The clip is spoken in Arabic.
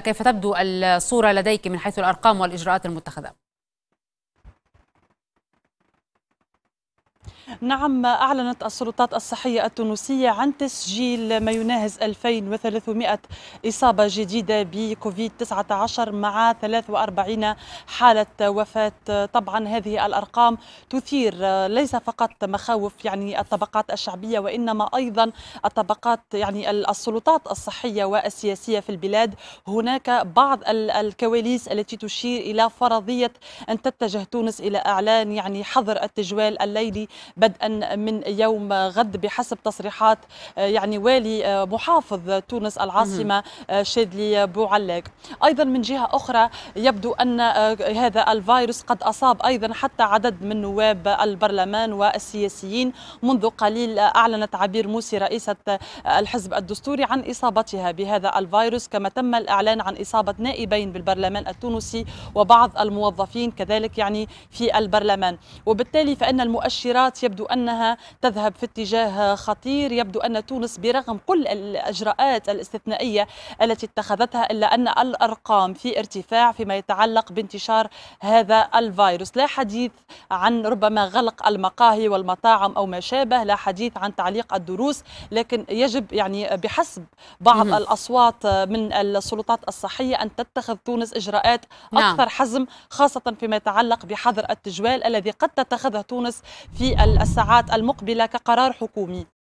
كيف تبدو الصورة لديك من حيث الأرقام والإجراءات المتخذة نعم أعلنت السلطات الصحية التونسية عن تسجيل ما يناهز 2300 إصابة جديدة بكوفيد 19 مع 43 حالة وفاة طبعا هذه الأرقام تثير ليس فقط مخاوف يعني الطبقات الشعبية وإنما أيضا الطبقات يعني السلطات الصحية والسياسية في البلاد هناك بعض الكواليس التي تشير إلى فرضية أن تتجه تونس إلى إعلان يعني حظر التجوال الليلي بدءا من يوم غد بحسب تصريحات آه، يعني والي آه، محافظ تونس العاصمة آه، شادلي بوعلاق أيضا من جهة أخرى يبدو أن هذا الفيروس قد أصاب أيضا حتى عدد من نواب البرلمان والسياسيين منذ قليل أعلنت عبير موسي رئيسة الحزب الدستوري عن إصابتها بهذا الفيروس كما تم الإعلان عن إصابة نائبين بالبرلمان التونسي وبعض الموظفين كذلك يعني في البرلمان وبالتالي فإن المؤشرات يبدو أنها تذهب في اتجاه خطير يبدو أن تونس برغم كل الإجراءات الاستثنائية التي اتخذتها إلا أن الأرقام في ارتفاع فيما يتعلق بانتشار هذا الفيروس لا حديث عن ربما غلق المقاهي والمطاعم أو ما شابه لا حديث عن تعليق الدروس لكن يجب يعني بحسب بعض مم. الأصوات من السلطات الصحية أن تتخذ تونس إجراءات نعم. أكثر حزم خاصة فيما يتعلق بحظر التجوال الذي قد تتخذه تونس في الساعات المقبله كقرار حكومي